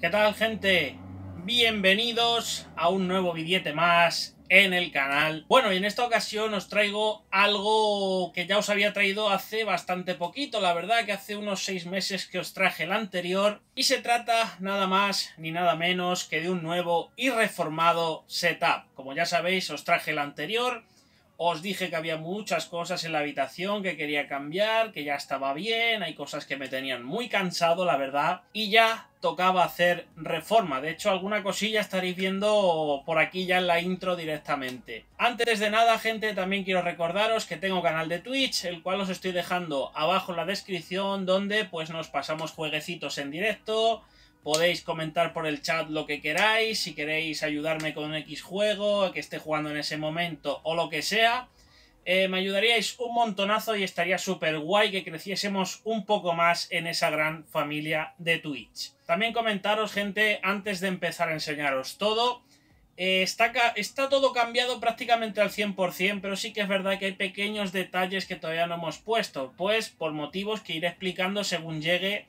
¿Qué tal gente? Bienvenidos a un nuevo billete más en el canal. Bueno, y en esta ocasión os traigo algo que ya os había traído hace bastante poquito, la verdad que hace unos seis meses que os traje el anterior, y se trata nada más ni nada menos que de un nuevo y reformado setup. Como ya sabéis, os traje el anterior, os dije que había muchas cosas en la habitación que quería cambiar, que ya estaba bien, hay cosas que me tenían muy cansado, la verdad, y ya tocaba hacer reforma. De hecho, alguna cosilla estaréis viendo por aquí ya en la intro directamente. Antes de nada, gente, también quiero recordaros que tengo canal de Twitch, el cual os estoy dejando abajo en la descripción, donde pues nos pasamos jueguecitos en directo, Podéis comentar por el chat lo que queráis, si queréis ayudarme con X juego, que esté jugando en ese momento o lo que sea. Eh, me ayudaríais un montonazo y estaría súper guay que creciésemos un poco más en esa gran familia de Twitch. También comentaros, gente, antes de empezar a enseñaros todo, eh, está todo cambiado prácticamente al 100%, pero sí que es verdad que hay pequeños detalles que todavía no hemos puesto, pues por motivos que iré explicando según llegue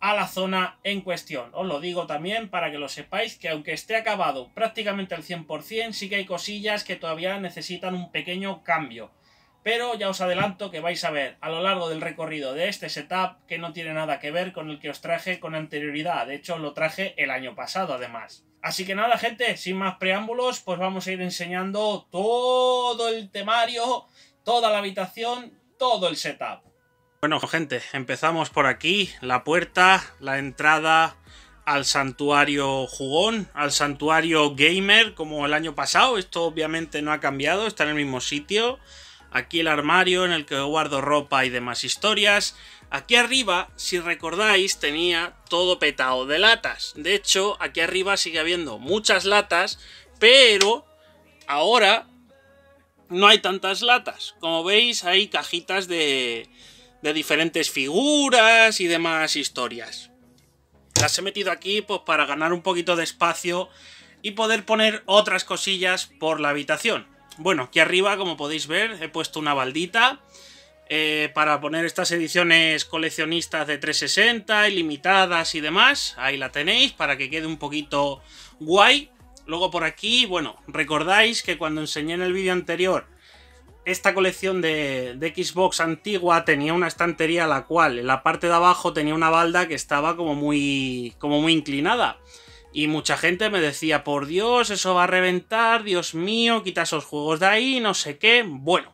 a la zona en cuestión. Os lo digo también para que lo sepáis que aunque esté acabado prácticamente al 100%, sí que hay cosillas que todavía necesitan un pequeño cambio. Pero ya os adelanto que vais a ver a lo largo del recorrido de este setup que no tiene nada que ver con el que os traje con anterioridad. De hecho, lo traje el año pasado además. Así que nada, gente, sin más preámbulos, pues vamos a ir enseñando todo el temario, toda la habitación, todo el setup. Bueno, gente, empezamos por aquí, la puerta, la entrada al santuario jugón, al santuario gamer, como el año pasado. Esto obviamente no ha cambiado, está en el mismo sitio. Aquí el armario en el que guardo ropa y demás historias. Aquí arriba, si recordáis, tenía todo petado de latas. De hecho, aquí arriba sigue habiendo muchas latas, pero ahora no hay tantas latas. Como veis, hay cajitas de, de diferentes figuras y demás historias. Las he metido aquí pues, para ganar un poquito de espacio y poder poner otras cosillas por la habitación. Bueno, aquí arriba, como podéis ver, he puesto una baldita eh, para poner estas ediciones coleccionistas de 360, ilimitadas y demás. Ahí la tenéis para que quede un poquito guay. Luego por aquí, bueno, recordáis que cuando enseñé en el vídeo anterior esta colección de, Xbox antigua tenía una estantería la cual en la parte de abajo tenía una balda que estaba como muy, como muy inclinada. Y mucha gente me decía, por Dios, eso va a reventar, Dios mío, quita esos juegos de ahí, no sé qué. Bueno,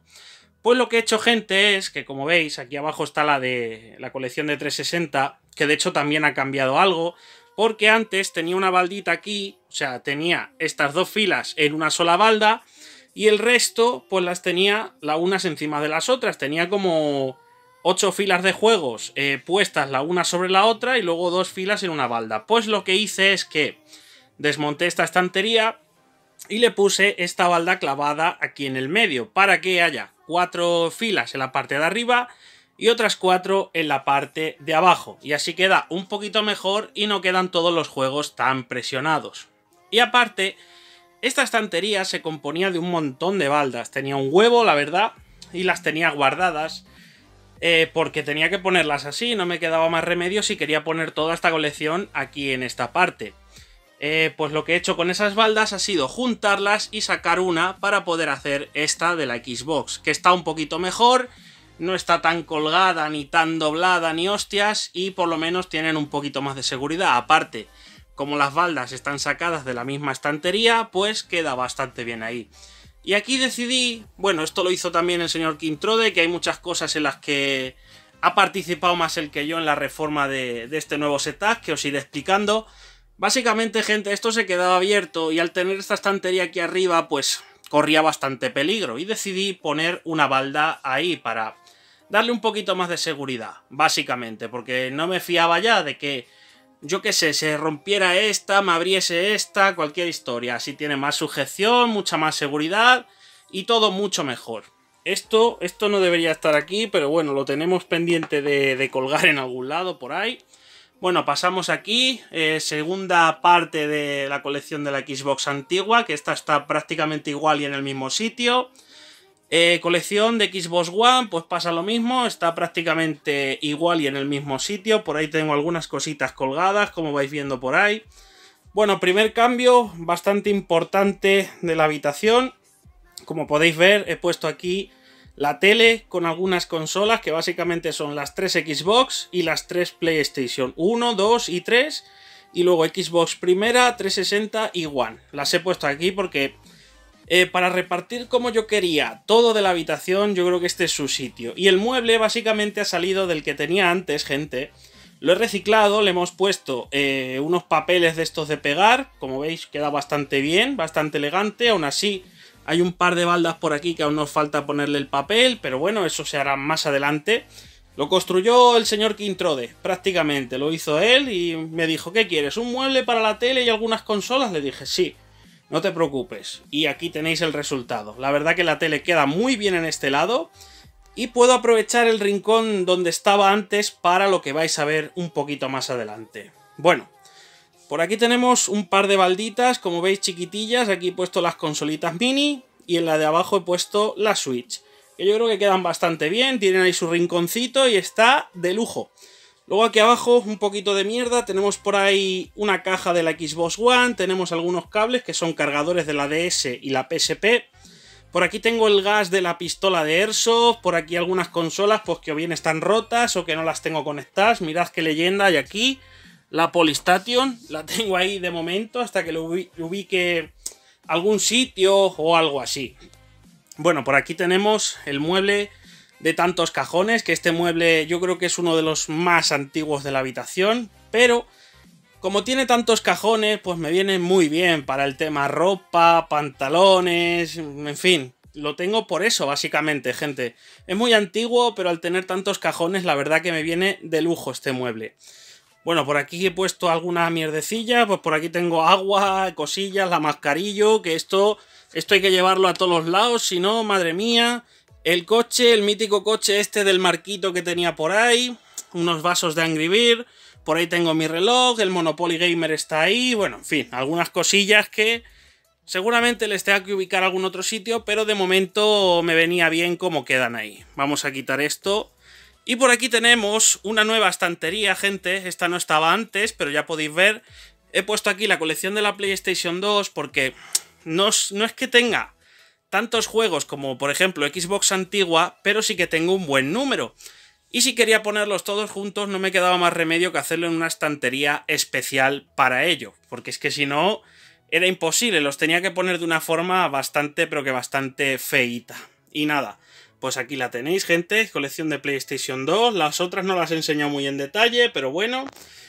pues lo que he hecho gente es que como veis, aquí abajo está la de la colección de 360, que de hecho también ha cambiado algo, porque antes tenía una baldita aquí, o sea, tenía estas dos filas en una sola balda, y el resto pues las tenía las unas encima de las otras, tenía como ocho filas de juegos eh, puestas la una sobre la otra y luego dos filas en una balda. Pues lo que hice es que desmonté esta estantería y le puse esta balda clavada aquí en el medio para que haya cuatro filas en la parte de arriba y otras cuatro en la parte de abajo. Y así queda un poquito mejor y no quedan todos los juegos tan presionados. Y aparte, esta estantería se componía de un montón de baldas. Tenía un huevo, la verdad, y las tenía guardadas. Eh, porque tenía que ponerlas así, no me quedaba más remedio si quería poner toda esta colección aquí en esta parte. Eh, pues lo que he hecho con esas baldas ha sido juntarlas y sacar una para poder hacer esta de la Xbox, que está un poquito mejor, no está tan colgada, ni tan doblada, ni hostias, y por lo menos tienen un poquito más de seguridad. Aparte, como las baldas están sacadas de la misma estantería, pues queda bastante bien ahí. Y aquí decidí, bueno, esto lo hizo también el señor Quintrode, que hay muchas cosas en las que ha participado más el que yo en la reforma de, de este nuevo setup, que os iré explicando. Básicamente, gente, esto se quedaba abierto y al tener esta estantería aquí arriba, pues corría bastante peligro y decidí poner una balda ahí para darle un poquito más de seguridad, básicamente, porque no me fiaba ya de que yo qué sé, se rompiera esta, me abriese esta, cualquier historia. Así tiene más sujeción, mucha más seguridad y todo mucho mejor. Esto, esto no debería estar aquí, pero bueno, lo tenemos pendiente de, colgar en algún lado por ahí. Bueno, pasamos aquí, eh, segunda parte de la colección de la Xbox antigua, que esta está prácticamente igual y en el mismo sitio. Eh, colección de Xbox One, pues pasa lo mismo, está prácticamente igual y en el mismo sitio. Por ahí tengo algunas cositas colgadas, como vais viendo por ahí. Bueno, primer cambio bastante importante de la habitación. Como podéis ver, he puesto aquí la tele con algunas consolas que básicamente son las 3 Xbox y las 3 PlayStation 1, 2 y 3 y luego Xbox primera, 360 y One. Las he puesto aquí porque eh, para repartir como yo quería todo de la habitación, yo creo que este es su sitio. Y el mueble básicamente ha salido del que tenía antes, gente. Lo he reciclado, le hemos puesto eh, unos papeles de estos de pegar, como veis queda bastante bien, bastante elegante, aún así hay un par de baldas por aquí que aún nos falta ponerle el papel, pero bueno, eso se hará más adelante. Lo construyó el señor Quintrode, prácticamente, lo hizo él y me dijo, ¿qué quieres? ¿Un mueble para la tele y algunas consolas? Le dije, sí. No te preocupes. Y aquí tenéis el resultado. La verdad que la tele queda muy bien en este lado. Y puedo aprovechar el rincón donde estaba antes para lo que vais a ver un poquito más adelante. Bueno, por aquí tenemos un par de balditas, como veis chiquitillas. Aquí he puesto las consolitas mini y en la de abajo he puesto la Switch. Que yo creo que quedan bastante bien, tienen ahí su rinconcito y está de lujo. Luego aquí abajo, un poquito de mierda, tenemos por ahí una caja de la Xbox One, tenemos algunos cables que son cargadores de la DS y la PSP. Por aquí tengo el gas de la pistola de Airsoft, por aquí algunas consolas pues que o bien están rotas o que no las tengo conectadas. Mirad qué leyenda hay aquí. La Polystation, la tengo ahí de momento hasta que lo ubique algún sitio o algo así. Bueno, por aquí tenemos el mueble de tantos cajones, que este mueble yo creo que es uno de los más antiguos de la habitación, pero como tiene tantos cajones, pues me viene muy bien para el tema ropa, pantalones, en fin. Lo tengo por eso, básicamente, gente. Es muy antiguo, pero al tener tantos cajones, la verdad que me viene de lujo este mueble. Bueno, por aquí he puesto alguna mierdecilla, pues por aquí tengo agua, cosillas, la mascarillo, que esto, esto hay que llevarlo a todos los lados, si no, madre mía, el coche, el mítico coche este del marquito que tenía por ahí, unos vasos de Angry Beer, por ahí tengo mi reloj, el Monopoly Gamer está ahí, bueno, en fin, algunas cosillas que seguramente les tenga que ubicar algún otro sitio, pero de momento me venía bien como quedan ahí. Vamos a quitar esto. Y por aquí tenemos una nueva estantería, gente, esta no estaba antes, pero ya podéis ver, he puesto aquí la colección de la PlayStation 2 porque no es que tenga tantos juegos como por ejemplo Xbox antigua, pero sí que tengo un buen número. Y si quería ponerlos todos juntos no me quedaba más remedio que hacerlo en una estantería especial para ello, porque es que si no era imposible, los tenía que poner de una forma bastante pero que bastante feita. Y nada, pues aquí la tenéis gente, colección de PlayStation 2, las otras no las he enseñado muy en detalle, pero bueno.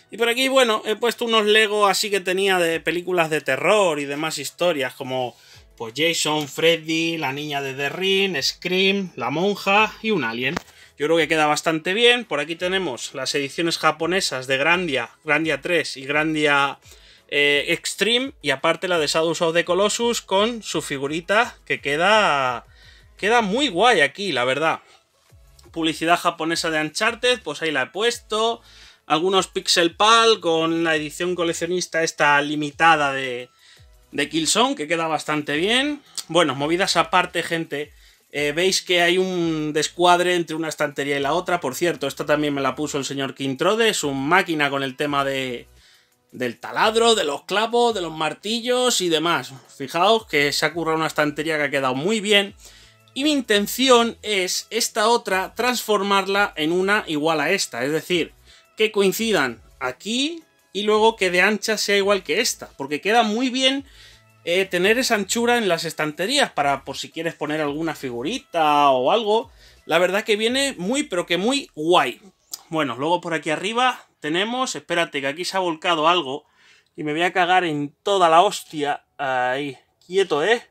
Y por aquí, bueno, he puesto unos Lego así que tenía de películas de terror y demás historias como pues Jason, Freddy, la niña de The Ring, Scream, la monja y un alien. Yo creo que queda bastante bien. Por aquí tenemos las ediciones japonesas de Grandia, Grandia 3 y Grandia eh, Extreme. Y aparte la de Shadows of the Colossus con su figurita que queda, queda muy guay aquí, la verdad. Publicidad japonesa de Uncharted, pues ahí la he puesto algunos Pixel Pal con la edición coleccionista esta limitada de, de Killzone, que queda bastante bien. Bueno, movidas aparte, gente. Eh, veis que hay un descuadre entre una estantería y la otra. Por cierto, esta también me la puso el señor Quintrode. Es un máquina con el tema de, del taladro, de los clavos, de los martillos y demás. Fijaos que se ha currado una estantería que ha quedado muy bien. Y mi intención es esta otra transformarla en una igual a esta. Es decir, que coincidan aquí, y luego que de ancha sea igual que esta, porque queda muy bien eh, tener esa anchura en las estanterías para por si quieres poner alguna figurita o algo. La verdad que viene muy, pero que muy guay. Bueno, luego por aquí arriba tenemos, espérate que aquí se ha volcado algo y me voy a cagar en toda la hostia. Ahí, quieto, ¿eh?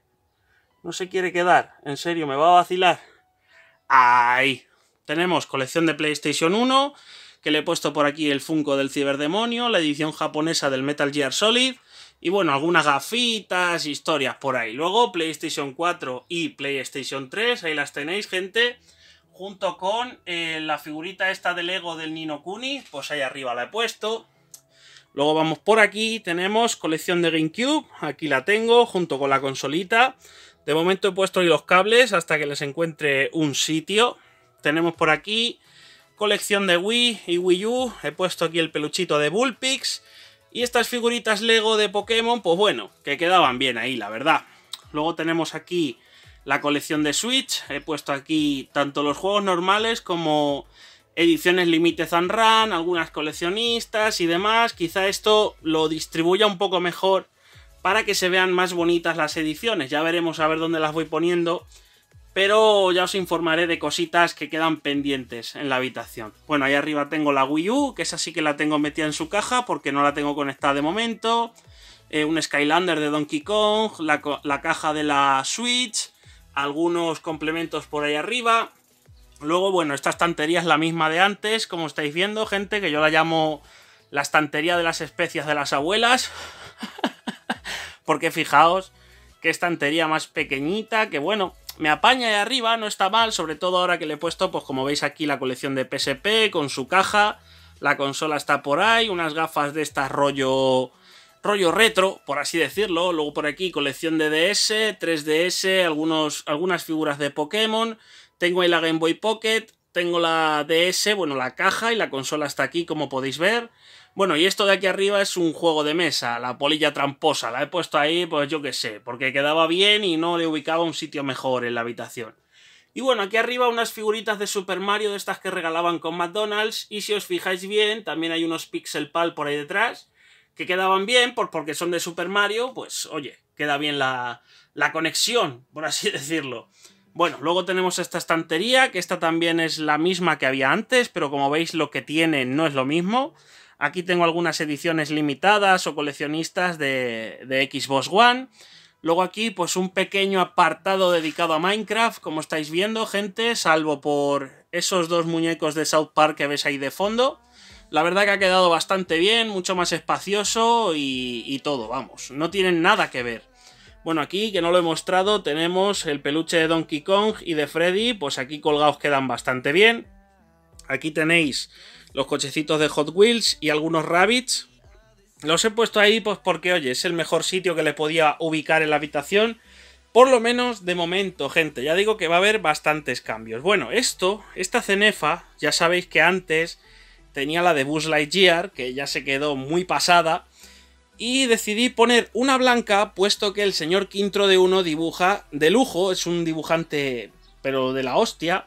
No se quiere quedar, en serio, me va a vacilar. Ahí, tenemos colección de PlayStation 1, que le he puesto por aquí el Funko del Ciberdemonio, la edición japonesa del Metal Gear Solid, y bueno, algunas gafitas, historias por ahí. Luego PlayStation 4 y PlayStation 3, ahí las tenéis, gente. Junto con eh, la figurita esta del Lego del Nino Kuni, pues ahí arriba la he puesto. Luego vamos por aquí, tenemos colección de GameCube, aquí la tengo, junto con la consolita. De momento he puesto ahí los cables hasta que les encuentre un sitio. Tenemos por aquí colección de Wii y Wii U, he puesto aquí el peluchito de Bullpix, y estas figuritas Lego de Pokémon, pues bueno, que quedaban bien ahí, la verdad. Luego tenemos aquí la colección de Switch, he puesto aquí tanto los juegos normales como ediciones Limited and Run, algunas coleccionistas y demás, quizá esto lo distribuya un poco mejor para que se vean más bonitas las ediciones, ya veremos a ver dónde las voy poniendo pero ya os informaré de cositas que quedan pendientes en la habitación. Bueno, ahí arriba tengo la Wii U, que esa sí que la tengo metida en su caja porque no la tengo conectada de momento. Eh, un Skylander de Donkey Kong, la, la, caja de la Switch, algunos complementos por ahí arriba. Luego, bueno, esta estantería es la misma de antes, como estáis viendo, gente, que yo la llamo la estantería de las especias de las abuelas. porque fijaos, qué estantería más pequeñita, que bueno, me apaña de arriba, no está mal, sobre todo ahora que le he puesto, pues como veis aquí, la colección de PSP con su caja, la consola está por ahí, unas gafas de estas rollo rollo retro, por así decirlo, luego por aquí colección de DS, 3DS, algunos, algunas figuras de Pokémon, tengo ahí la Game Boy Pocket, tengo la DS, bueno, la caja y la consola está aquí, como podéis ver. Bueno, y esto de aquí arriba es un juego de mesa, la polilla tramposa. La he puesto ahí, pues yo qué sé, porque quedaba bien y no le ubicaba un sitio mejor en la habitación. Y bueno, aquí arriba unas figuritas de Super Mario de estas que regalaban con McDonald's. Y si os fijáis bien, también hay unos Pixel Pal por ahí detrás que quedaban bien por, pues porque son de Super Mario. Pues oye, queda bien la, la conexión, por así decirlo. Bueno, luego tenemos esta estantería, que esta también es la misma que había antes, pero como veis lo que tiene no es lo mismo. Aquí tengo algunas ediciones limitadas o coleccionistas de, Xbox One. Luego aquí, pues un pequeño apartado dedicado a Minecraft, como estáis viendo, gente, salvo por esos dos muñecos de South Park que ves ahí de fondo. La verdad que ha quedado bastante bien, mucho más espacioso y, y, todo, vamos, no tienen nada que ver. Bueno, aquí, que no lo he mostrado, tenemos el peluche de Donkey Kong y de Freddy, pues aquí colgados quedan bastante bien. Aquí tenéis los cochecitos de Hot Wheels y algunos rabbits. Los he puesto ahí pues porque, oye, es el mejor sitio que le podía ubicar en la habitación. Por lo menos de momento, gente. Ya digo que va a haber bastantes cambios. Bueno, esto, esta cenefa, ya sabéis que antes tenía la de Buzz Lightyear, que ya se quedó muy pasada. Y decidí poner una blanca, puesto que el señor Quintro de Uno dibuja de lujo. Es un dibujante, pero de la hostia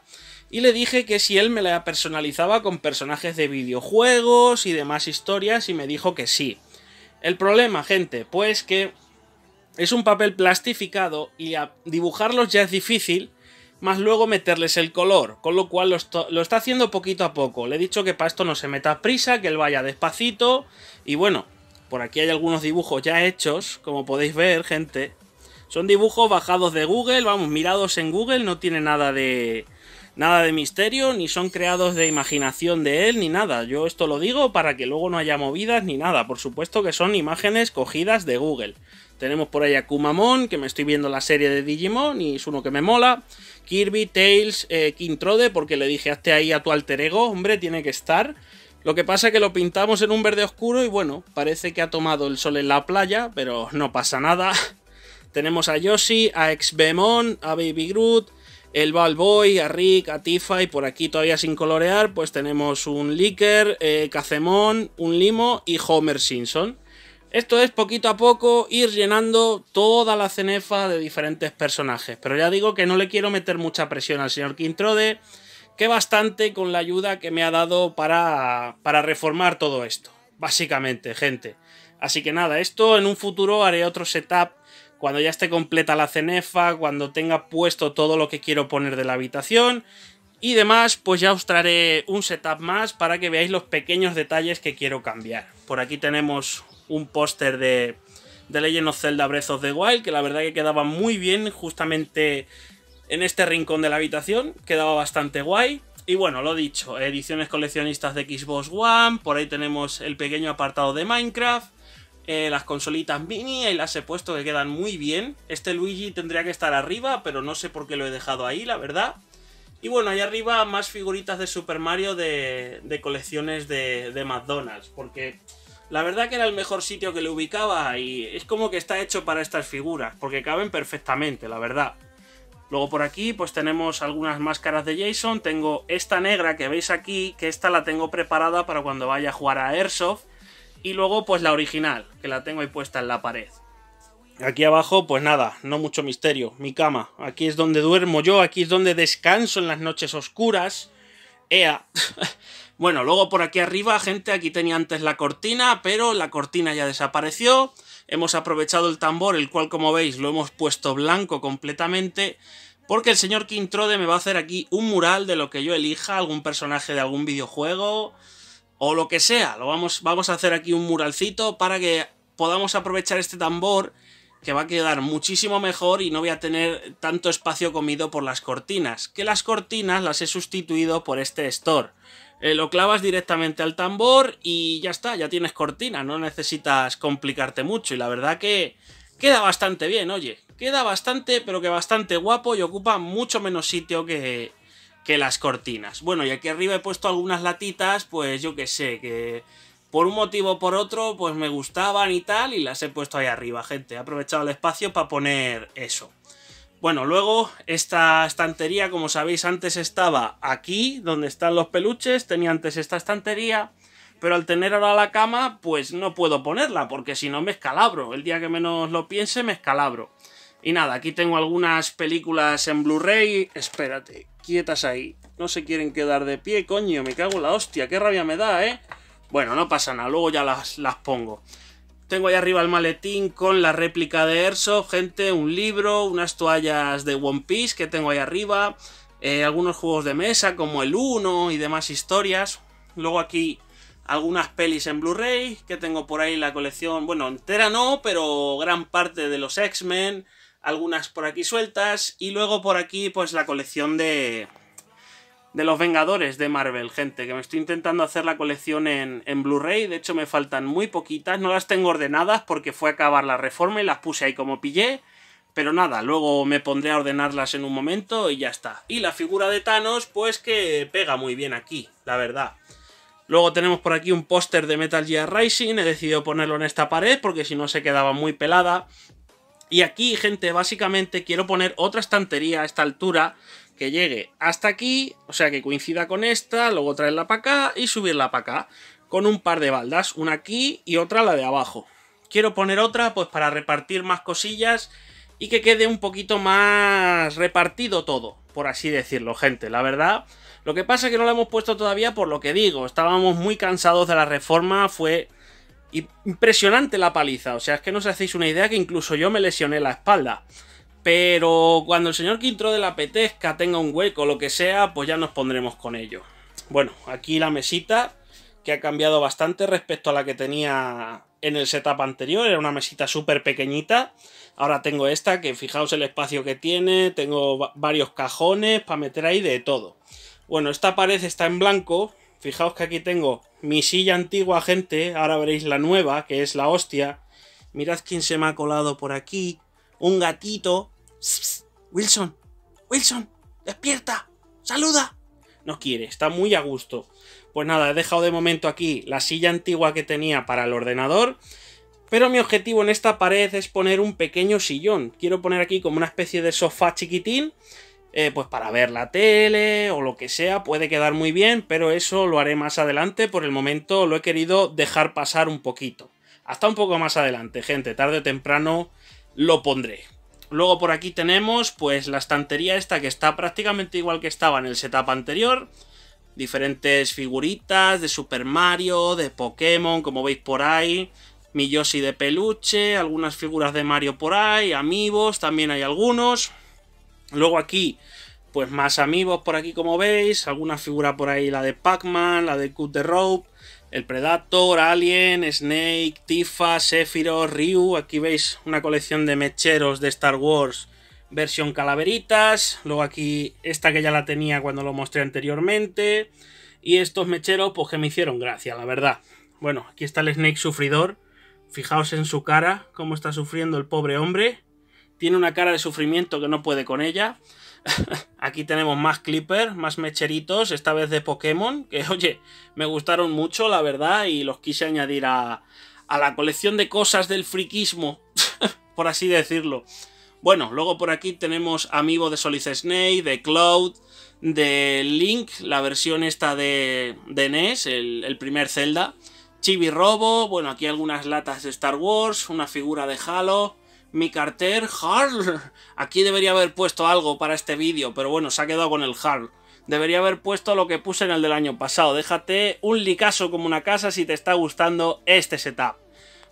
y le dije que si él me la personalizaba con personajes de videojuegos y demás historias y me dijo que sí. El problema, gente, pues que es un papel plastificado y a dibujarlos ya es difícil, más luego meterles el color, con lo cual lo, lo, está haciendo poquito a poco. Le he dicho que para esto no se meta prisa, que él vaya despacito y bueno, por aquí hay algunos dibujos ya hechos, como podéis ver, gente. Son dibujos bajados de Google, vamos, mirados en Google, no tiene nada de nada de misterio, ni son creados de imaginación de él, ni nada. Yo esto lo digo para que luego no haya movidas ni nada. Por supuesto que son imágenes cogidas de Google. Tenemos por ahí a Kumamon, que me estoy viendo la serie de Digimon y es uno que me mola. Kirby, Tails, eh, Kintrode, porque le dije, hazte ahí a tu alter ego, hombre, tiene que estar. Lo que pasa es que lo pintamos en un verde oscuro y bueno, parece que ha tomado el sol en la playa, pero no pasa nada. Tenemos a Yoshi, a Bemon, a Baby Groot, el Balboy, a Rick, a Tifa y por aquí todavía sin colorear, pues tenemos un Licker, eh, Cacemón, un Limo y Homer Simpson. Esto es poquito a poco ir llenando toda la cenefa de diferentes personajes, pero ya digo que no le quiero meter mucha presión al señor Quintrode, que bastante con la ayuda que me ha dado para, para reformar todo esto, básicamente, gente. Así que nada, esto en un futuro haré otro setup cuando ya esté completa la cenefa, cuando tenga puesto todo lo que quiero poner de la habitación y demás, pues ya os traeré un setup más para que veáis los pequeños detalles que quiero cambiar. Por aquí tenemos un póster de, de Legend of Zelda Breath of the Wild, que la verdad que quedaba muy bien justamente en este rincón de la habitación, quedaba bastante guay. Y bueno, lo dicho, ediciones coleccionistas de Xbox One, por ahí tenemos el pequeño apartado de Minecraft, eh, las consolitas mini, ahí las he puesto que quedan muy bien. Este Luigi tendría que estar arriba, pero no sé por qué lo he dejado ahí, la verdad. Y bueno, ahí arriba más figuritas de Super Mario de, colecciones de, de McDonald's, porque la verdad que era el mejor sitio que le ubicaba y es como que está hecho para estas figuras, porque caben perfectamente, la verdad. Luego por aquí pues tenemos algunas máscaras de Jason, tengo esta negra que veis aquí, que esta la tengo preparada para cuando vaya a jugar a Airsoft, y luego pues la original, que la tengo ahí puesta en la pared. Aquí abajo, pues nada, no mucho misterio. Mi cama. Aquí es donde duermo yo, aquí es donde descanso en las noches oscuras. Ea. bueno, luego por aquí arriba, gente, aquí tenía antes la cortina, pero la cortina ya desapareció. Hemos aprovechado el tambor, el cual, como veis, lo hemos puesto blanco completamente. Porque el señor Quintrode me va a hacer aquí un mural de lo que yo elija, algún personaje de algún videojuego o lo que sea. Lo vamos, vamos a hacer aquí un muralcito para que podamos aprovechar este tambor que va a quedar muchísimo mejor y no voy a tener tanto espacio comido por las cortinas, que las cortinas las he sustituido por este store. Eh, lo clavas directamente al tambor y ya está, ya tienes cortina, no necesitas complicarte mucho y la verdad que queda bastante bien, oye, queda bastante, pero que bastante guapo y ocupa mucho menos sitio que, que las cortinas. Bueno, y aquí arriba he puesto algunas latitas, pues yo que sé, que por un motivo o por otro, pues me gustaban y tal, y las he puesto ahí arriba, gente. He aprovechado el espacio para poner eso. Bueno, luego esta estantería, como sabéis, antes estaba aquí, donde están los peluches, tenía antes esta estantería, pero al tener ahora la cama, pues no puedo ponerla, porque si no me escalabro. El día que menos lo piense, me escalabro. Y nada, aquí tengo algunas películas en Blu-ray. Espérate, quietas ahí. No se quieren quedar de pie, coño. Me cago en la hostia. Qué rabia me da, ¿eh? Bueno, no pasa nada. Luego ya las, las pongo. Tengo ahí arriba el maletín con la réplica de erso gente, un libro, unas toallas de One Piece que tengo ahí arriba, eh, algunos juegos de mesa como el 1 y demás historias. Luego aquí algunas pelis en Blu-ray que tengo por ahí la colección, bueno, entera no, pero gran parte de los X-Men, algunas por aquí sueltas y luego por aquí pues la colección de de los Vengadores de Marvel, gente, que me estoy intentando hacer la colección en, en Blu-ray, de hecho me faltan muy poquitas, no las tengo ordenadas porque fue a acabar la reforma y las puse ahí como pillé, pero nada, luego me pondré a ordenarlas en un momento y ya está. Y la figura de Thanos, pues que pega muy bien aquí, la verdad. Luego tenemos por aquí un póster de Metal Gear Rising, he decidido ponerlo en esta pared porque si no se quedaba muy pelada. Y aquí, gente, básicamente quiero poner otra estantería a esta altura que llegue hasta aquí, o sea que coincida con esta, luego traerla para acá y subirla para acá, con un par de baldas, una aquí y otra la de abajo. Quiero poner otra pues para repartir más cosillas y que quede un poquito más repartido todo, por así decirlo, gente. La verdad, lo que pasa es que no la hemos puesto todavía por lo que digo, estábamos muy cansados de la reforma, fue Impresionante la paliza, o sea, es que no os hacéis una idea que incluso yo me lesioné la espalda. Pero cuando el señor Quintro de la Petesca tenga un hueco o lo que sea, pues ya nos pondremos con ello. Bueno, aquí la mesita, que ha cambiado bastante respecto a la que tenía en el setup anterior, era una mesita súper pequeñita. Ahora tengo esta, que fijaos el espacio que tiene, tengo varios cajones para meter ahí de todo. Bueno, esta pared está en blanco, fijaos que aquí tengo mi silla antigua, gente, ahora veréis la nueva, que es la hostia. Mirad quién se me ha colado por aquí. Un gatito. Wilson, Wilson, despierta, saluda. No quiere, está muy a gusto. Pues nada, he dejado de momento aquí la silla antigua que tenía para el ordenador. Pero mi objetivo en esta pared es poner un pequeño sillón. Quiero poner aquí como una especie de sofá chiquitín eh, pues para ver la tele o lo que sea, puede quedar muy bien, pero eso lo haré más adelante, por el momento lo he querido dejar pasar un poquito. Hasta un poco más adelante, gente, tarde o temprano lo pondré. Luego por aquí tenemos pues la estantería esta que está prácticamente igual que estaba en el setup anterior. Diferentes figuritas de Super Mario, de Pokémon, como veis por ahí. Mi Yoshi de peluche, algunas figuras de Mario por ahí, amigos, también hay algunos. Luego aquí, pues más amigos por aquí como veis, alguna figura por ahí, la de Pac-Man, la de Cut the Rope, el Predator, Alien, Snake, Tifa, Sephiroth, Ryu, aquí veis una colección de mecheros de Star Wars versión calaveritas, luego aquí esta que ya la tenía cuando lo mostré anteriormente, y estos mecheros pues que me hicieron gracia, la verdad. Bueno, aquí está el Snake sufridor, fijaos en su cara, cómo está sufriendo el pobre hombre, tiene una cara de sufrimiento que no puede con ella. Aquí tenemos más Clipper, más mecheritos, esta vez de Pokémon, que oye, me gustaron mucho, la verdad, y los quise añadir a, la colección de cosas del friquismo, por así decirlo. Bueno, luego por aquí tenemos amigo de Solid Snake, de Cloud, de Link, la versión esta de, de e el, el primer Zelda, Chibi Robo, bueno, aquí algunas latas de Star Wars, una figura de Halo, mi carter Harl. Aquí debería haber puesto algo para este vídeo, pero bueno, se ha quedado con el Harl. Debería haber puesto lo que puse en el del año pasado. Déjate un licaso como una casa si te está gustando este setup.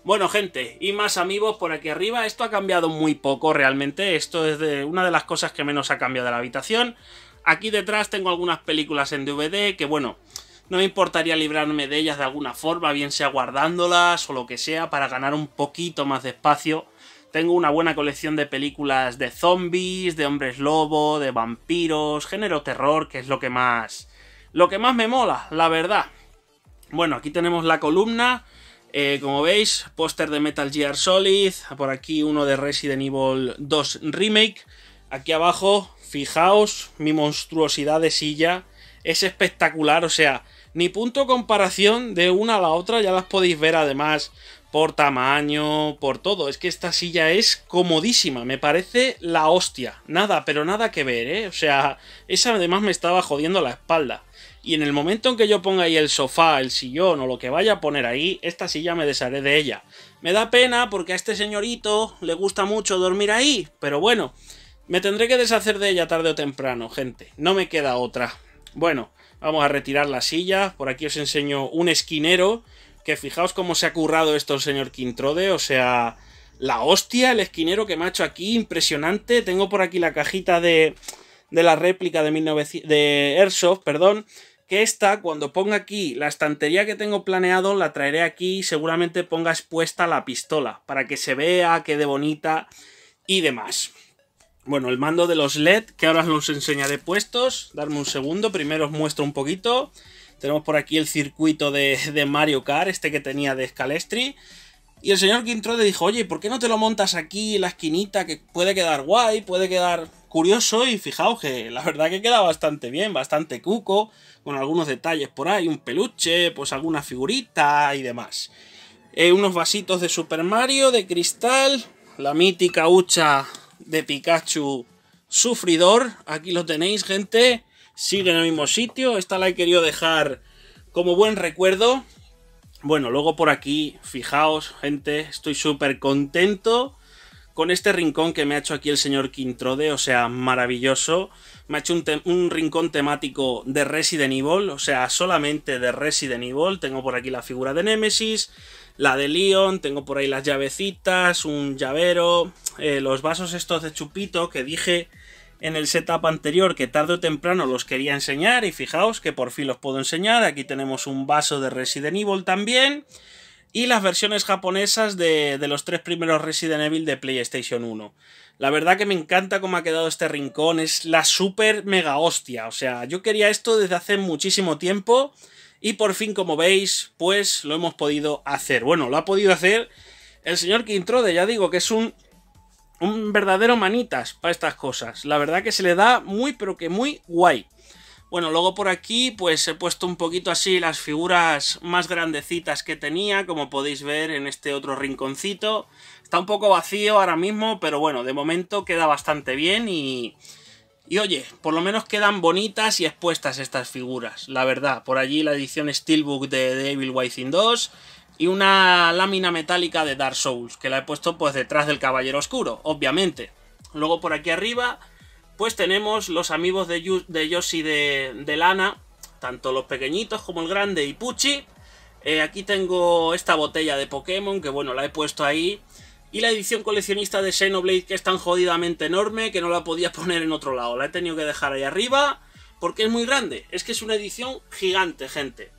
Bueno gente, y más amigos por aquí arriba, esto ha cambiado muy poco realmente, esto es de una de las cosas que menos ha cambiado de la habitación. Aquí detrás tengo algunas películas en DVD que bueno, no me importaría librarme de ellas de alguna forma, bien sea guardándolas o lo que sea, para ganar un poquito más de espacio tengo una buena colección de películas de zombies, de hombres lobo, de vampiros, género terror, que es lo que más... Lo que más me mola, la verdad. Bueno, aquí tenemos la columna. Eh, como veis, póster de Metal Gear Solid. Por aquí uno de Resident Evil 2 Remake. Aquí abajo, fijaos mi monstruosidad de silla. Es espectacular, o sea, ni punto comparación de una a la otra, ya las podéis ver además por tamaño, por todo. Es que esta silla es comodísima, me parece la hostia. Nada, pero nada que ver, ¿eh? O sea, esa además me estaba jodiendo la espalda. Y en el momento en que yo ponga ahí el sofá, el sillón o lo que vaya a poner ahí, esta silla me desharé de ella. Me da pena porque a este señorito le gusta mucho dormir ahí, pero bueno, me tendré que deshacer de ella tarde o temprano, gente. No me queda otra. Bueno, vamos a retirar la silla. Por aquí os enseño un esquinero que fijaos cómo se ha currado esto el señor Quintrode, o sea, la hostia, el esquinero que me ha hecho aquí, impresionante. Tengo por aquí la cajita de, de la réplica de, 1900, Airsoft, perdón. Que esta, cuando ponga aquí la estantería que tengo planeado, la traeré aquí y seguramente ponga expuesta la pistola para que se vea, quede bonita y demás. Bueno, el mando de los LED, que ahora os enseñaré puestos. Darme un segundo, primero os muestro un poquito. Tenemos por aquí el circuito de, Mario Kart, este que tenía de Scalestri. Y el señor le dijo, oye, ¿por qué no te lo montas aquí en la esquinita? Que puede quedar guay, puede quedar curioso. Y fijaos que la verdad que queda bastante bien, bastante cuco, con algunos detalles por ahí, un peluche, pues alguna figurita y demás. Eh, unos vasitos de Super Mario, de cristal, la mítica hucha de Pikachu sufridor. Aquí lo tenéis, gente sigue en el mismo sitio. Esta la he querido dejar como buen recuerdo. Bueno, luego por aquí, fijaos, gente, estoy súper contento con este rincón que me ha hecho aquí el señor Quintrode, o sea, maravilloso. Me ha hecho un, rincón temático de Resident Evil, o sea, solamente de Resident Evil. Tengo por aquí la figura de Nemesis, la de Leon, tengo por ahí las llavecitas, un llavero, eh, los vasos estos de chupito que dije en el setup anterior que tarde o temprano los quería enseñar y fijaos que por fin los puedo enseñar. Aquí tenemos un vaso de Resident Evil también y las versiones japonesas de, los tres primeros Resident Evil de PlayStation 1. La verdad que me encanta cómo ha quedado este rincón, es la super mega hostia. O sea, yo quería esto desde hace muchísimo tiempo y por fin, como veis, pues lo hemos podido hacer. Bueno, lo ha podido hacer el señor Quintrode, ya digo que es un un verdadero manitas para estas cosas. La verdad que se le da muy, pero que muy guay. Bueno, luego por aquí pues he puesto un poquito así las figuras más grandecitas que tenía, como podéis ver en este otro rinconcito. Está un poco vacío ahora mismo, pero bueno, de momento queda bastante bien y... Y oye, por lo menos quedan bonitas y expuestas estas figuras, la verdad. Por allí la edición Steelbook de Devil Within 2, y una lámina metálica de Dark Souls, que la he puesto pues detrás del Caballero Oscuro, obviamente. Luego por aquí arriba, pues tenemos los amigos de, de Yoshi de, de, lana, tanto los pequeñitos como el grande y Pucci. Eh, aquí tengo esta botella de Pokémon, que bueno, la he puesto ahí. Y la edición coleccionista de Xenoblade, que es tan jodidamente enorme que no la podía poner en otro lado. La he tenido que dejar ahí arriba, porque es muy grande. Es que es una edición gigante, gente.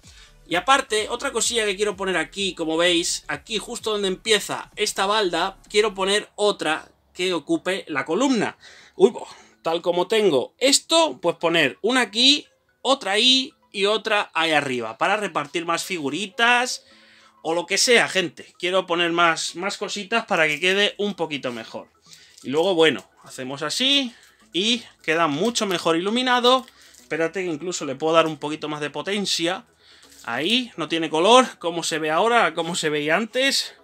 Y aparte, otra cosilla que quiero poner aquí, como veis, aquí justo donde empieza esta balda, quiero poner otra que ocupe la columna. Uy, oh, tal como tengo esto, pues poner una aquí, otra ahí y otra ahí arriba, para repartir más figuritas o lo que sea, gente. Quiero poner más, más cositas para que quede un poquito mejor. Y luego, bueno, hacemos así y queda mucho mejor iluminado. Espérate que incluso le puedo dar un poquito más de potencia Ahí, no tiene color, como se ve ahora, como se veía antes.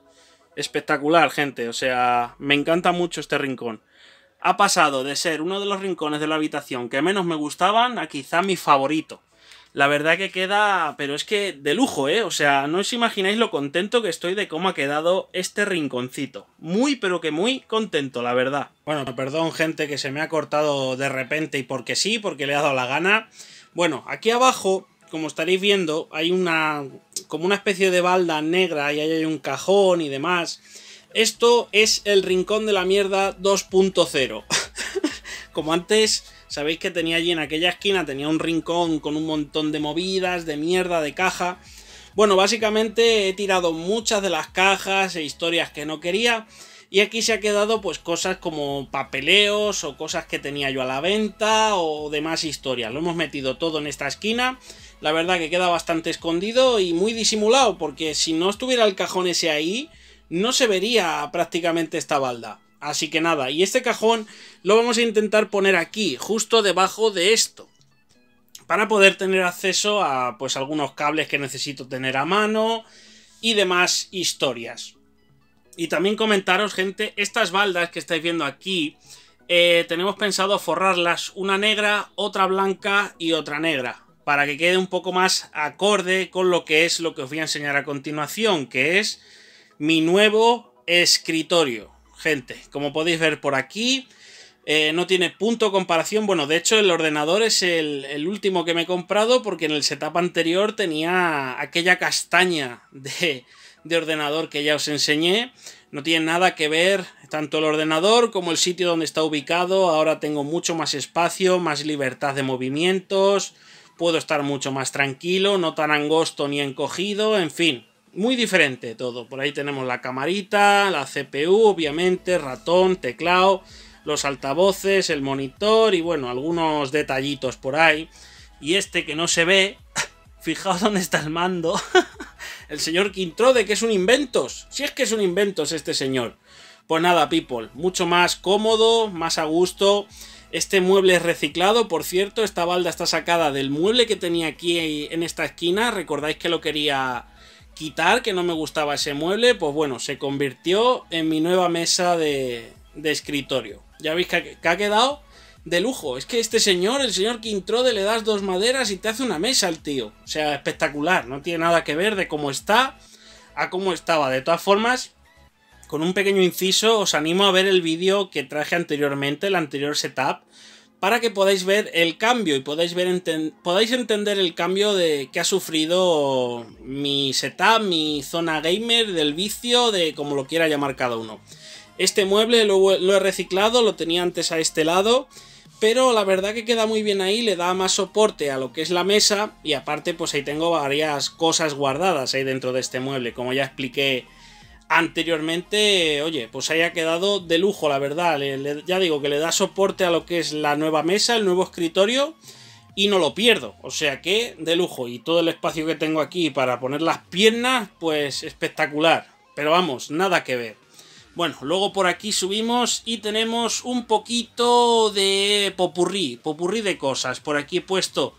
Espectacular, gente. O sea, me encanta mucho este rincón. Ha pasado de ser uno de los rincones de la habitación que menos me gustaban a quizá mi favorito. La verdad que queda, pero es que de lujo, ¿eh? O sea, no os imagináis lo contento que estoy de cómo ha quedado este rinconcito. Muy, pero que muy contento, la verdad. Bueno, perdón gente que se me ha cortado de repente y porque sí, porque le ha dado la gana. Bueno, aquí abajo como estaréis viendo, hay una como una especie de balda negra y ahí hay un cajón y demás. Esto es el rincón de la mierda 2.0. como antes, sabéis que tenía allí en aquella esquina, tenía un rincón con un montón de movidas, de mierda, de caja. Bueno, básicamente he tirado muchas de las cajas e historias que no quería. Y aquí se ha quedado pues cosas como papeleos o cosas que tenía yo a la venta o demás historias. Lo hemos metido todo en esta esquina la verdad que queda bastante escondido y muy disimulado, porque si no estuviera el cajón ese ahí, no se vería prácticamente esta balda. Así que nada, y este cajón lo vamos a intentar poner aquí, justo debajo de esto. Para poder tener acceso a pues algunos cables que necesito tener a mano y demás historias. Y también comentaros, gente, estas baldas que estáis viendo aquí, eh, tenemos pensado forrarlas una negra, otra blanca y otra negra para que quede un poco más acorde con lo que es lo que os voy a enseñar a continuación, que es mi nuevo escritorio. Gente, como podéis ver por aquí, eh, no tiene punto comparación. Bueno, de hecho el ordenador es el, último que me he comprado porque en el setup anterior tenía aquella castaña de ordenador que ya os enseñé. No tiene nada que ver tanto el ordenador como el sitio donde está ubicado. Ahora tengo mucho más espacio, más libertad de movimientos, puedo estar mucho más tranquilo, no tan angosto ni encogido, en fin, muy diferente todo. Por ahí tenemos la camarita, la CPU, obviamente, ratón, teclado, los altavoces, el monitor y bueno, algunos detallitos por ahí. Y este que no se ve, fijaos dónde está el mando. el señor Quintrode, que es un inventos. Si es que es un inventos este señor. Pues nada, people, mucho más cómodo, más a gusto. Este mueble es reciclado, por cierto, esta balda está sacada del mueble que tenía aquí en esta esquina. Recordáis que lo quería quitar, que no me gustaba ese mueble. Pues bueno, se convirtió en mi nueva mesa de, escritorio. Ya veis que, ha quedado de lujo. Es que este señor, el señor Quintrode, le das dos maderas y te hace una mesa al tío. O sea, espectacular. No tiene nada que ver de cómo está a cómo estaba. De todas formas, con un pequeño inciso, os animo a ver el vídeo que traje anteriormente, el anterior setup, para que podáis ver el cambio y podáis, ver podáis entender el cambio de que ha sufrido mi setup, mi zona gamer, del vicio, de como lo quiera llamar cada uno. Este mueble lo, lo he reciclado, lo tenía antes a este lado, pero la verdad que queda muy bien ahí, le da más soporte a lo que es la mesa y aparte pues ahí tengo varias cosas guardadas ahí dentro de este mueble, como ya expliqué anteriormente, oye, pues haya quedado de lujo, la verdad. ya digo que le da soporte a lo que es la nueva mesa, el nuevo escritorio, y no lo pierdo. O sea que de lujo. Y todo el espacio que tengo aquí para poner las piernas, pues espectacular. Pero vamos, nada que ver. Bueno, luego por aquí subimos y tenemos un poquito de popurrí, popurrí de cosas. Por aquí he puesto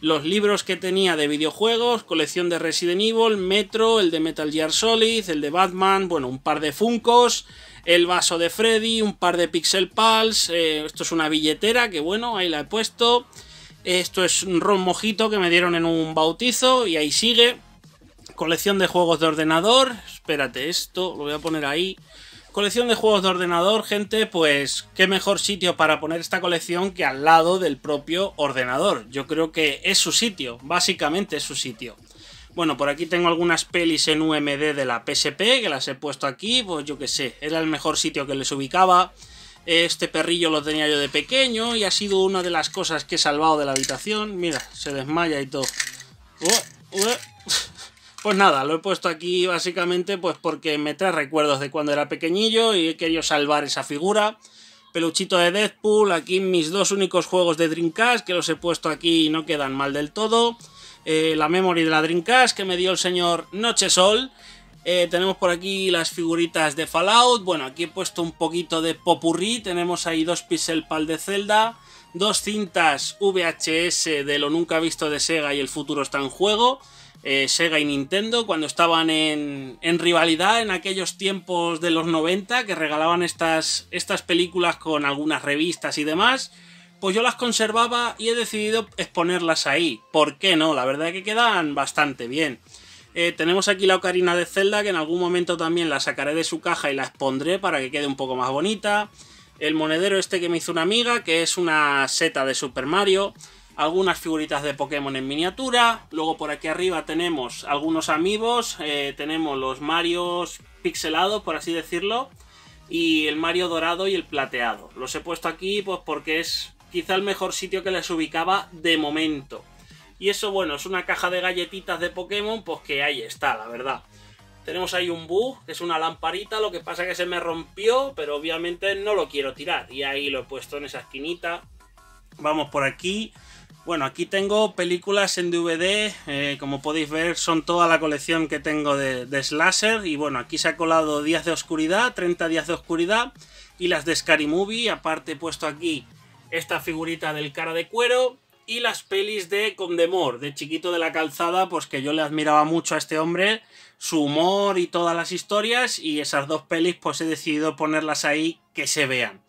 los libros que tenía de videojuegos, colección de Resident Evil, Metro, el de Metal Gear Solid, el de Batman, bueno, un par de Funcos, el vaso de Freddy, un par de Pixel Pals, eh, esto es una billetera que bueno, ahí la he puesto, esto es un ron mojito que me dieron en un bautizo y ahí sigue, colección de juegos de ordenador, espérate esto, lo voy a poner ahí, Colección de juegos de ordenador, gente, pues qué mejor sitio para poner esta colección que al lado del propio ordenador. Yo creo que es su sitio, básicamente es su sitio. Bueno, por aquí tengo algunas pelis en UMD de la PSP, que las he puesto aquí, pues yo qué sé, era el mejor sitio que les ubicaba. Este perrillo lo tenía yo de pequeño y ha sido una de las cosas que he salvado de la habitación. Mira, se desmaya y todo. Uh, uh. Pues nada, lo he puesto aquí básicamente pues porque me trae recuerdos de cuando era pequeñillo y he querido salvar esa figura. Peluchito de Deadpool, aquí mis dos únicos juegos de Dreamcast, que los he puesto aquí y no quedan mal del todo. Eh, la memory de la Dreamcast que me dio el señor Nochesol. Sol. Eh, tenemos por aquí las figuritas de Fallout. Bueno, aquí he puesto un poquito de popurrí. Tenemos ahí dos pixel pal de Zelda, dos cintas VHS de lo nunca visto de Sega y el futuro está en juego. Eh, Sega y Nintendo cuando estaban en, rivalidad en aquellos tiempos de los 90 que regalaban estas, estas películas con algunas revistas y demás, pues yo las conservaba y he decidido exponerlas ahí. ¿Por qué no? La verdad es que quedan bastante bien. Eh, tenemos aquí la Ocarina de Zelda que en algún momento también la sacaré de su caja y la expondré para que quede un poco más bonita. El monedero este que me hizo una amiga que es una seta de Super Mario algunas figuritas de Pokémon en miniatura. Luego por aquí arriba tenemos algunos amigos, eh, tenemos los Marios pixelados, por así decirlo, y el Mario dorado y el plateado. Los he puesto aquí pues porque es quizá el mejor sitio que les ubicaba de momento. Y eso, bueno, es una caja de galletitas de Pokémon, pues que ahí está, la verdad. Tenemos ahí un bug, que es una lamparita, lo que pasa es que se me rompió, pero obviamente no lo quiero tirar. Y ahí lo he puesto en esa esquinita. Vamos por aquí. Bueno, aquí tengo películas en DVD, eh, como podéis ver son toda la colección que tengo de, Slasher y bueno, aquí se ha colado Días de Oscuridad, 30 Días de Oscuridad y las de Scary Movie, aparte he puesto aquí esta figurita del cara de cuero y las pelis de Condemor, de Chiquito de la Calzada, pues que yo le admiraba mucho a este hombre, su humor y todas las historias y esas dos pelis pues he decidido ponerlas ahí que se vean.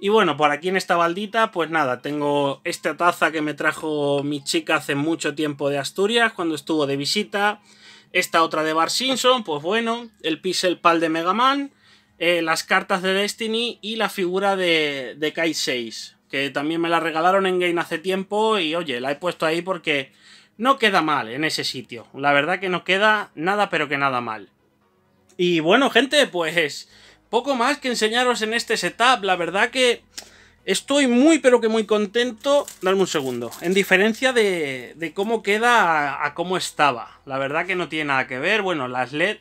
Y bueno, por aquí en esta baldita, pues nada, tengo esta taza que me trajo mi chica hace mucho tiempo de Asturias, cuando estuvo de visita. Esta otra de Bar Simpson, pues bueno, el Pixel Pal de Mega Man, eh, las cartas de Destiny y la figura de, de Kai 6, que también me la regalaron en Game hace tiempo y oye, la he puesto ahí porque no queda mal en ese sitio. La verdad que no queda nada, pero que nada mal. Y bueno, gente, pues poco más que enseñaros en este setup. La verdad que estoy muy, pero que muy contento. Dame un segundo. En diferencia de, cómo queda a, cómo estaba. La verdad que no tiene nada que ver. Bueno, las LED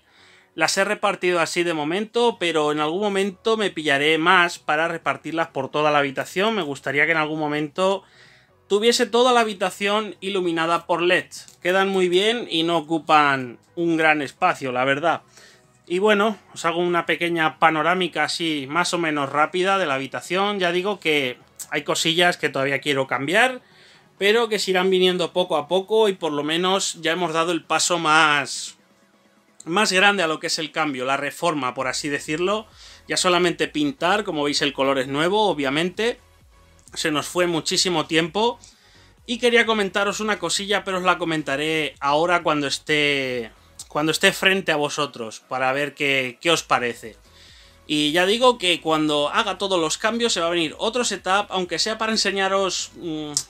las he repartido así de momento, pero en algún momento me pillaré más para repartirlas por toda la habitación. Me gustaría que en algún momento tuviese toda la habitación iluminada por LEDs. Quedan muy bien y no ocupan un gran espacio, la verdad. Y bueno, os hago una pequeña panorámica así más o menos rápida de la habitación. Ya digo que hay cosillas que todavía quiero cambiar, pero que se irán viniendo poco a poco y por lo menos ya hemos dado el paso más más grande a lo que es el cambio, la reforma, por así decirlo. Ya solamente pintar, como veis el color es nuevo, obviamente. Se nos fue muchísimo tiempo. Y quería comentaros una cosilla, pero os la comentaré ahora cuando esté cuando esté frente a vosotros, para ver qué, os parece. Y ya digo que cuando haga todos los cambios se va a venir otro setup, aunque sea para enseñaros mm,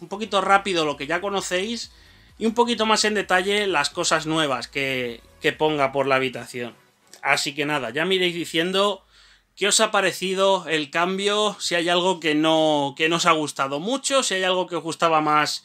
un poquito rápido lo que ya conocéis y un poquito más en detalle las cosas nuevas que, ponga por la habitación. Así que nada, ya me diciendo qué os ha parecido el cambio, si hay algo que no, que no os ha gustado mucho, si hay algo que os gustaba más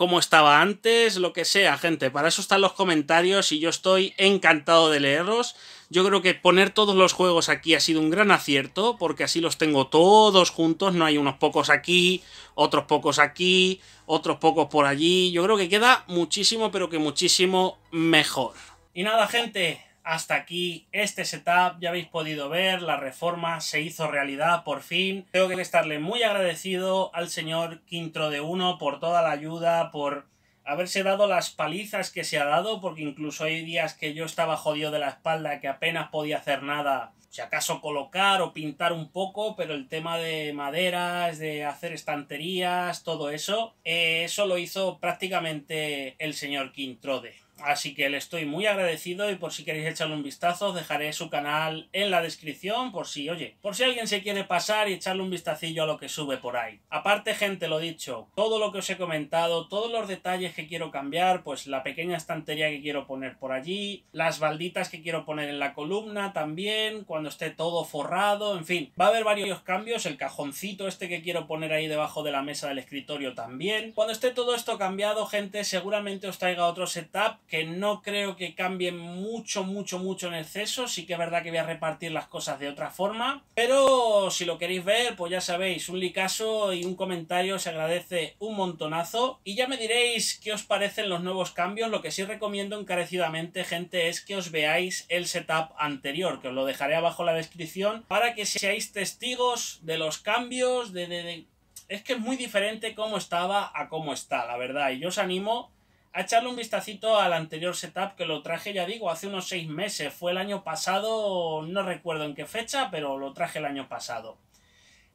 cómo estaba antes, lo que sea, gente. Para eso están los comentarios y yo estoy encantado de leerlos. Yo creo que poner todos los juegos aquí ha sido un gran acierto, porque así los tengo todos juntos, no hay unos pocos aquí, otros pocos aquí, otros pocos por allí. Yo creo que queda muchísimo, pero que muchísimo mejor. Y nada, gente, hasta aquí este setup, ya habéis podido ver, la reforma se hizo realidad por fin. Tengo que estarle muy agradecido al señor Quintro de Uno por toda la ayuda, por haberse dado las palizas que se ha dado, porque incluso hay días que yo estaba jodido de la espalda, que apenas podía hacer nada, si acaso colocar o pintar un poco, pero el tema de maderas, de hacer estanterías, todo eso, eh, eso lo hizo prácticamente el señor Quintrode. Así que le estoy muy agradecido y por si queréis echarle un vistazo, dejaré su canal en la descripción por si, oye, por si alguien se quiere pasar y echarle un vistacillo a lo que sube por ahí. Aparte, gente, lo dicho, todo lo que os he comentado, todos los detalles que quiero cambiar, pues la pequeña estantería que quiero poner por allí, las balditas que quiero poner en la columna también, cuando esté todo forrado, en fin, va a haber varios cambios, el cajoncito este que quiero poner ahí debajo de la mesa del escritorio también. Cuando esté todo esto cambiado, gente, seguramente os traiga otro setup que no creo que cambien mucho, mucho, mucho en exceso. Sí que es verdad que voy a repartir las cosas de otra forma. Pero si lo queréis ver, pues ya sabéis, un licaso y un comentario se agradece un montonazo. Y ya me diréis qué os parecen los nuevos cambios. Lo que sí recomiendo encarecidamente, gente, es que os veáis el setup anterior, que os lo dejaré abajo en la descripción, para que seáis testigos de los cambios, de, Es que es muy diferente cómo estaba a cómo está, la verdad. Y yo os animo a echarle un vistacito al anterior setup que lo traje, ya digo, hace unos seis meses. Fue el año pasado, no recuerdo en qué fecha, pero lo traje el año pasado.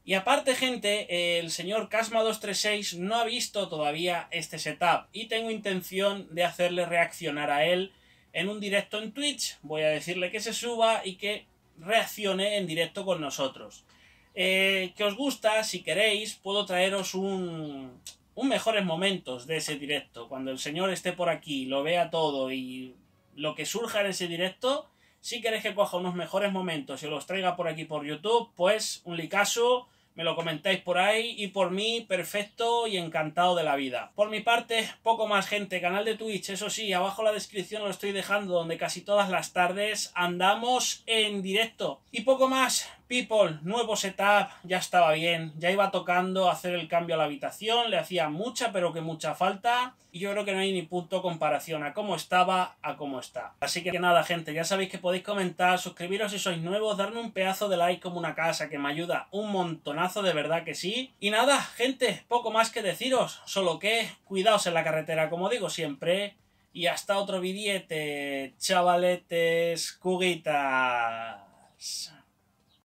Y aparte, gente, el señor Casma236 no ha visto todavía este setup y tengo intención de hacerle reaccionar a él en un directo en Twitch. Voy a decirle que se suba y que reaccione en directo con nosotros. Eh, que os gusta, si queréis, puedo traeros un, un mejores momentos de ese directo. Cuando el señor esté por aquí, lo vea todo y lo que surja en ese directo, si queréis que coja unos mejores momentos y los traiga por aquí por YouTube, pues un licaso, me lo comentáis por ahí y por mí, perfecto y encantado de la vida. Por mi parte, poco más gente, canal de Twitch, eso sí, abajo en la descripción lo estoy dejando donde casi todas las tardes andamos en directo. Y poco más, People, nuevo setup, ya estaba bien, ya iba tocando hacer el cambio a la habitación, le hacía mucha pero que mucha falta y yo creo que no hay ni punto comparación a cómo estaba a cómo está. Así que nada gente, ya sabéis que podéis comentar, suscribiros si sois nuevos, darme un pedazo de like como una casa que me ayuda un montonazo, de verdad que sí. Y nada, gente, poco más que deciros, solo que cuidaos en la carretera como digo siempre y hasta otro vidiete, chavaletes, cuguitas.